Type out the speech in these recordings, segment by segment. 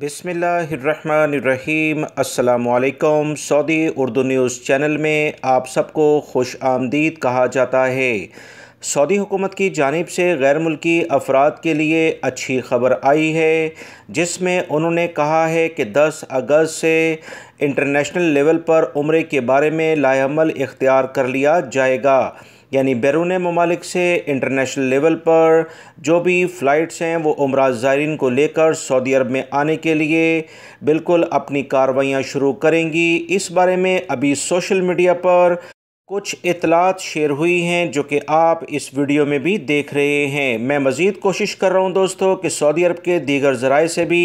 बिसमीम् अल्लाम Saudi Urdu news channel में आप सबको खुश आमदीद कहा जाता है सऊदी हुकूमत की जानब से गैर मुल्की अफराद के लिए अच्छी खबर आई है जिसमें उन्होंने कहा है कि 10 अगस्त से इंटरनेशनल लेवल पर उम्र के बारे में लाल इख्तियार कर लिया जाएगा यानी बैरून ममालिक से इंटरनेशनल लेवल पर जो भी फ़्लाइट्स हैं वो उम्र ज़ायरीन को लेकर सऊदी अरब में आने के लिए बिल्कुल अपनी कार्रवाइयाँ शुरू करेंगी इस बारे में अभी सोशल मीडिया पर कुछ इतलात शेयर हुई हैं जो कि आप इस वीडियो में भी देख रहे हैं मैं मज़ीद कोशिश कर रहा हूं दोस्तों कि सऊदी अरब के दीगर ज़राए से भी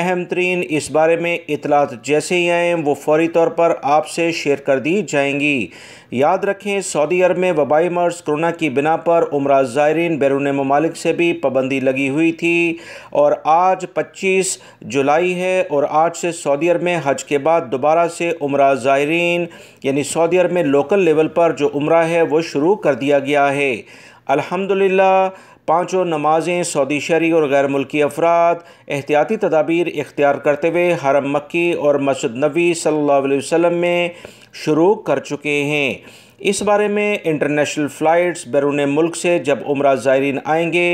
अहम तरीन इस बारे में इतलात जैसे ही आएँ वो फौरी तौर पर आपसे शेयर कर दी जाएंगी याद रखें सऊदी अरब में वबाई मर्ज कोरोना की बिना पर उम्र ज़ायरीन बैरून ममालिक से भी पाबंदी लगी हुई थी और आज पच्चीस जुलाई है और आज से सऊदी अरब में हज के बाद दोबारा से उम्र ज़ायरीन यानी सऊदी अरब में लोकल लेवल पर जो उम्र है वो शुरू कर दिया गया है अल्हम्दुलिल्लाह पाँचों नमाजें सऊदी शहरी और गैर मुल्की अफराद एहतियाती तदाबीर इख्तियार करते हुए हरम मक्की और मस्जिद नबी सल्लल्लाहु अलैहि वसल्लम में शुरू कर चुके हैं इस बारे में इंटरनेशनल फ़्लाइट्स बैरून मुल्क से जब उम्र ज़ायरीन आएंगे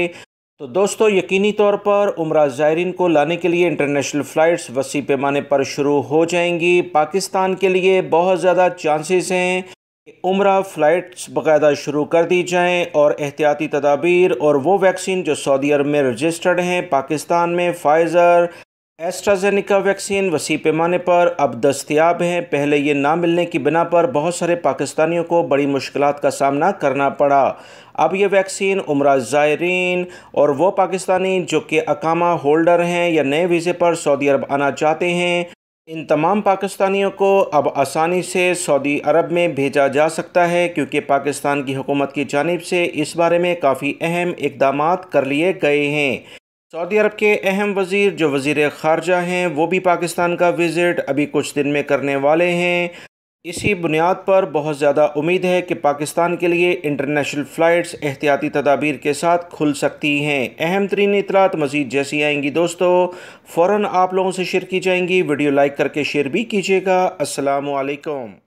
तो दोस्तों यकीनी तौर पर उम्र ज़ायरीन को लाने के लिए इंटरनेशनल फ़्लाइट्स वसी पैमाने पर शुरू हो जाएंगी पाकिस्तान के लिए बहुत ज़्यादा चांसेस हैं उम्र फ़्लाइट्स बाकायदा शुरू कर दी जाएँ और एहतियाती तदाबीर और वो वैक्सीन जो सऊदी अरब में रजिस्टर्ड हैं पाकिस्तान में फाइज़र एस्ट्राजेनिका वैक्सीन वसी पैमाने पर अब दस्तियाब हैं पहले ये ना मिलने की बिना पर बहुत सारे पाकिस्तानियों को बड़ी मुश्किल का सामना करना पड़ा अब ये वैक्सीन उम्र ज़ायरीन और वो पाकिस्तानी जो कि अकामा होल्डर हैं या नए वीज़े पर सऊदी अरब आना चाहते हैं इन तमाम पाकिस्तानियों को अब आसानी से सऊदी अरब में भेजा जा सकता है क्योंकि पाकिस्तान की हुकूमत की जानब से इस बारे में काफ़ी अहम इकदाम कर लिए गए हैं सऊदी अरब के अहम वज़ीर जो वजीर ख़ारजा हैं वो भी पाकिस्तान का विज़िट अभी कुछ दिन में करने वाले हैं इसी बुनियाद पर बहुत ज़्यादा उम्मीद है कि पाकिस्तान के लिए इंटरनेशनल फ़्लाइट्स एहतियाती तदाबीर के साथ खुल सकती हैं अहम तरीन इतलात मज़ीद जैसी आएंगी दोस्तों फ़ौर आप लोगों से शेयर की जाएंगी वीडियो लाइक करके शेयर भी कीजिएगा असलकम